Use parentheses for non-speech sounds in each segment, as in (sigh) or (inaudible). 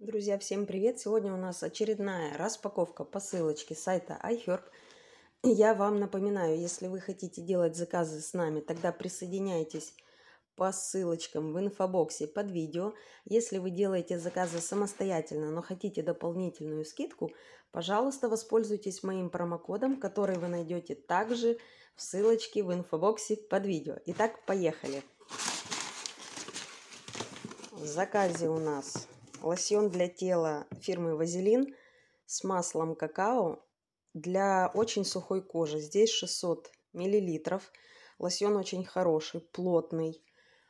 Друзья, всем привет! Сегодня у нас очередная распаковка посылочки сайта iHerb. Я вам напоминаю, если вы хотите делать заказы с нами, тогда присоединяйтесь по ссылочкам в инфобоксе под видео. Если вы делаете заказы самостоятельно, но хотите дополнительную скидку, пожалуйста, воспользуйтесь моим промокодом, который вы найдете также в ссылочке в инфобоксе под видео. Итак, поехали! В заказе у нас лосьон для тела фирмы Вазелин с маслом какао для очень сухой кожи. Здесь 600 миллилитров. Лосьон очень хороший, плотный.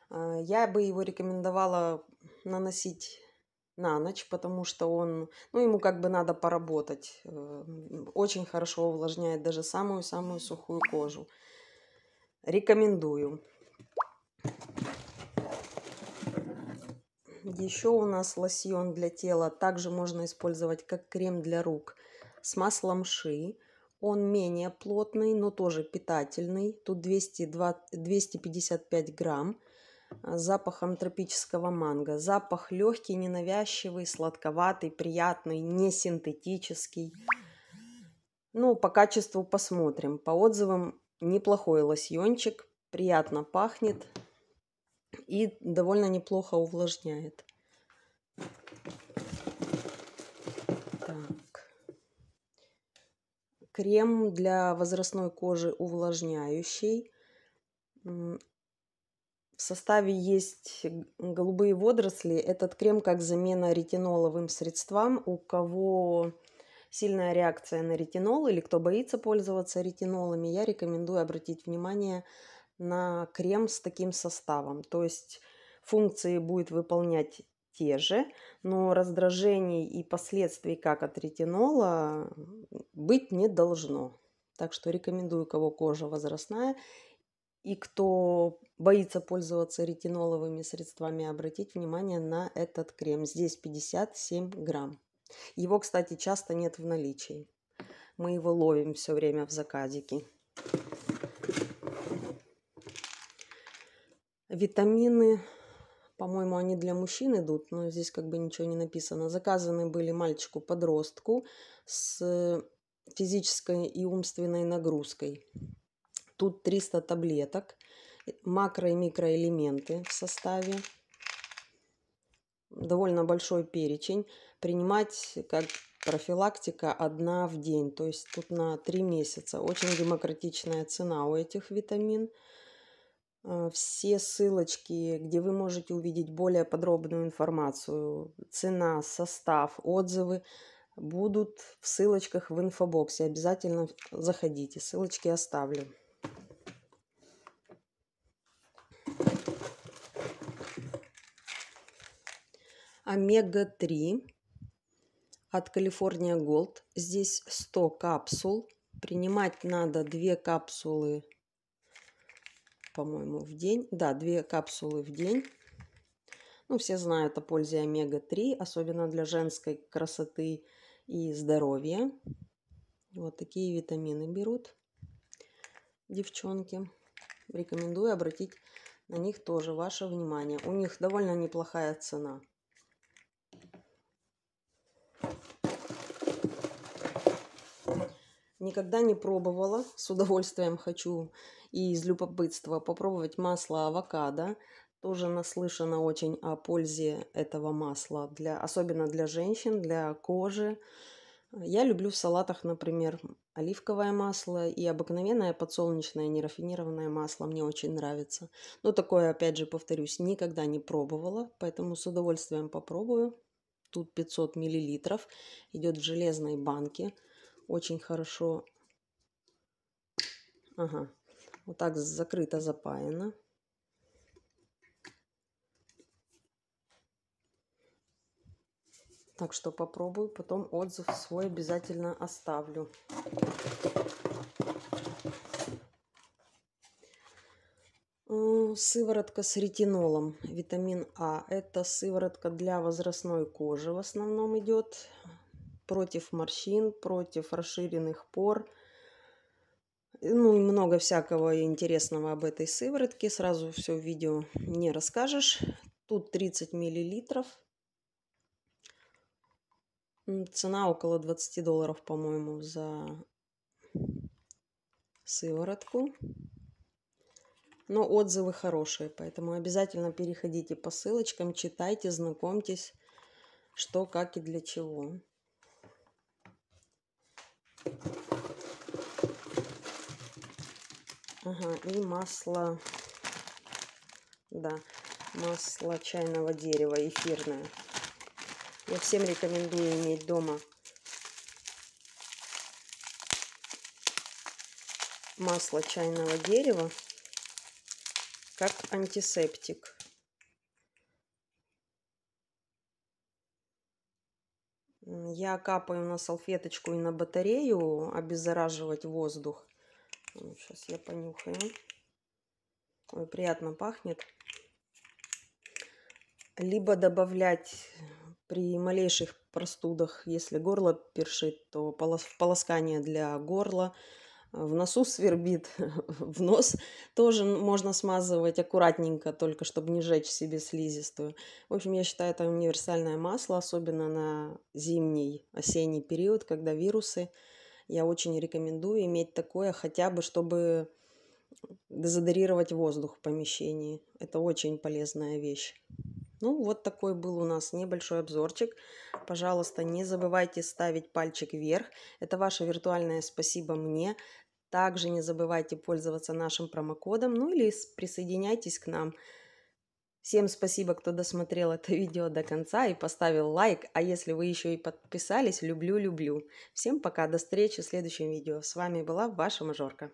А, я бы его рекомендовала наносить на ночь, потому что он, ну, ему как бы надо поработать. Э, очень хорошо увлажняет даже самую-самую сухую кожу. Рекомендую. Еще у нас лосьон для тела также можно использовать как крем для рук с маслом ши. Он менее плотный, но тоже питательный. Тут 202, 255 грамм а, с запахом тропического манго. Запах легкий, ненавязчивый, сладковатый, приятный, не синтетический. Ну, по качеству посмотрим. По отзывам неплохой лосьончик, приятно пахнет, и довольно неплохо увлажняет. Так. Крем для возрастной кожи увлажняющий. В составе есть голубые водоросли. Этот крем как замена ретиноловым средствам. У кого сильная реакция на ретинол или кто боится пользоваться ретинолами, я рекомендую обратить внимание на на крем с таким составом. То есть функции будет выполнять те же, но раздражений и последствий, как от ретинола, быть не должно. Так что рекомендую, кого кожа возрастная и кто боится пользоваться ретиноловыми средствами, обратить внимание на этот крем. Здесь 57 грамм. Его, кстати, часто нет в наличии. Мы его ловим все время в заказике. Витамины, по-моему, они для мужчин идут, но здесь как бы ничего не написано. Заказаны были мальчику-подростку с физической и умственной нагрузкой. Тут 300 таблеток, макро- и микроэлементы в составе. Довольно большой перечень. Принимать как профилактика одна в день, то есть тут на 3 месяца. Очень демократичная цена у этих витаминов. Э, все ссылочки, где вы можете увидеть более подробную информацию, цена, состав, отзывы, будут в ссылочках в инфобоксе. Обязательно заходите, ссылочки оставлю. Омега-3 от Калифорния Голд. Здесь 100 капсул. Принимать надо 2 капсулы по-моему, в день. Да, две капсулы в день. Ну, все знают о пользе омега-3, особенно для женской красоты и здоровья. Вот такие витамины берут девчонки. Рекомендую обратить на них тоже ваше внимание. У них довольно неплохая цена. Никогда не пробовала, с удовольствием хочу и из любопытства попробовать масло авокадо. Тоже наслышана очень о пользе этого масла, для, особенно для женщин, для кожи. Я люблю в салатах, например, оливковое масло и обыкновенное подсолнечное нерафинированное масло. Мне очень нравится. Но такое, опять же, повторюсь, никогда не пробовала, поэтому с удовольствием попробую. Тут 500 миллилитров, идет в железной банке очень хорошо. Ага, вот так закрыто запаяно. Так что попробую, потом отзыв свой обязательно оставлю. Э, сыворотка с ретинолом, витамин А. Это сыворотка для возрастной кожи в основном идет против морщин, против расширенных пор. Ну и много всякого интересного об этой сыворотке. Сразу все в видео не расскажешь. Тут 30 миллилитров. Цена около 20 долларов, по-моему, за сыворотку. Но отзывы хорошие, поэтому обязательно переходите по ссылочкам, читайте, знакомьтесь, что, как и для чего. Ага, и масло, да, масло чайного дерева, эфирное. Я всем рекомендую иметь дома. Масло чайного дерева как антисептик. Я капаю на салфеточку и на батарею обеззараживать воздух. Сейчас я понюхаю. Ой, приятно пахнет. Либо добавлять при малейших простудах, если горло першит, то полоскание для горла – в носу свербит, (laughs) в нос тоже можно смазывать аккуратненько, только чтобы не жечь себе слизистую. В общем, я считаю, это универсальное масло, особенно на зимний, осенний период, когда вирусы. Я очень рекомендую иметь такое хотя бы, чтобы дезодорировать воздух в помещении. Это очень полезная вещь. Ну, вот такой был у нас небольшой обзорчик. Пожалуйста, не забывайте ставить пальчик вверх. Это ваше виртуальное спасибо мне. Также не забывайте пользоваться нашим промокодом, ну или присоединяйтесь к нам. Всем спасибо, кто досмотрел это (laughs) видео до конца и поставил лайк. А если вы еще и подписались, люблю-люблю. Всем пока, до встречи в следующем видео. С вами была ваша Мажорка.